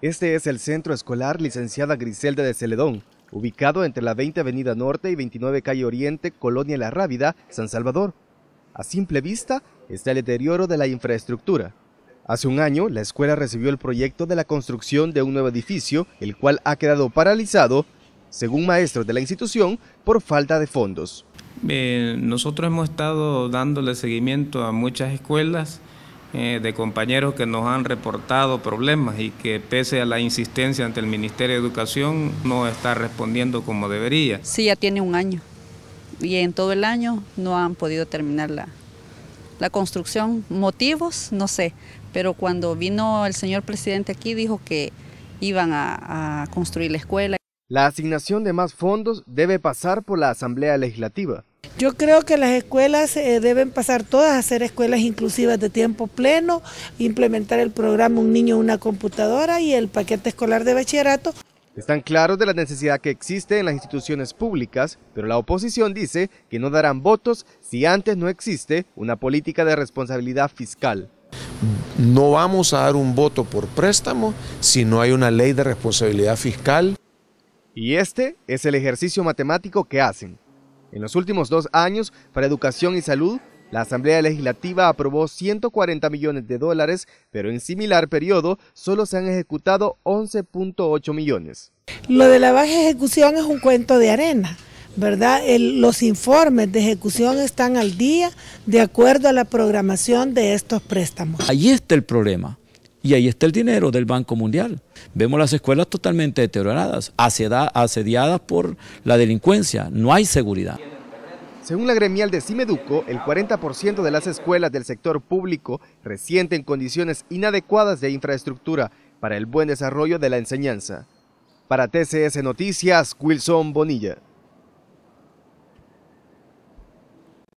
Este es el Centro Escolar Licenciada Griselda de Celedón, ubicado entre la 20 Avenida Norte y 29 Calle Oriente, Colonia La Rábida, San Salvador. A simple vista está el deterioro de la infraestructura. Hace un año, la escuela recibió el proyecto de la construcción de un nuevo edificio, el cual ha quedado paralizado, según maestros de la institución, por falta de fondos. nosotros hemos estado dándole seguimiento a muchas escuelas eh, de compañeros que nos han reportado problemas y que pese a la insistencia ante el Ministerio de Educación no está respondiendo como debería. Sí, ya tiene un año y en todo el año no han podido terminar la, construcción. Motivos, no sé, pero cuando vino el señor presidente aquí dijo que iban a construir la escuela. La asignación de más fondos debe pasar por la Asamblea Legislativa, yo creo que las escuelas eh, deben pasar todas a ser escuelas inclusivas de tiempo pleno, implementar el programa Un niño, una computadora y el paquete escolar de bachillerato. Están claros de la necesidad que existe en las instituciones públicas, pero la oposición dice que no darán votos si antes no existe una política de responsabilidad fiscal. No vamos a dar un voto por préstamo si no hay una ley de responsabilidad fiscal. Y este es el ejercicio matemático que hacen en los últimos dos años, para educación y salud, la Asamblea Legislativa aprobó 140 millones de dólares, pero en similar periodo solo se han ejecutado 11.8 millones. Lo de la baja ejecución es un cuento de arena. ¿verdad? los informes de ejecución están al día de acuerdo a la programación de estos préstamos. Ahí está el problema. Y ahí está el dinero del Banco Mundial. Vemos las escuelas totalmente deterioradas, asediadas por la delincuencia. No hay seguridad. Según la gremial de Cimeduco, el 40% de las escuelas del sector público resienten condiciones inadecuadas de infraestructura para el buen desarrollo de la enseñanza. Para TCS Noticias, Wilson Bonilla.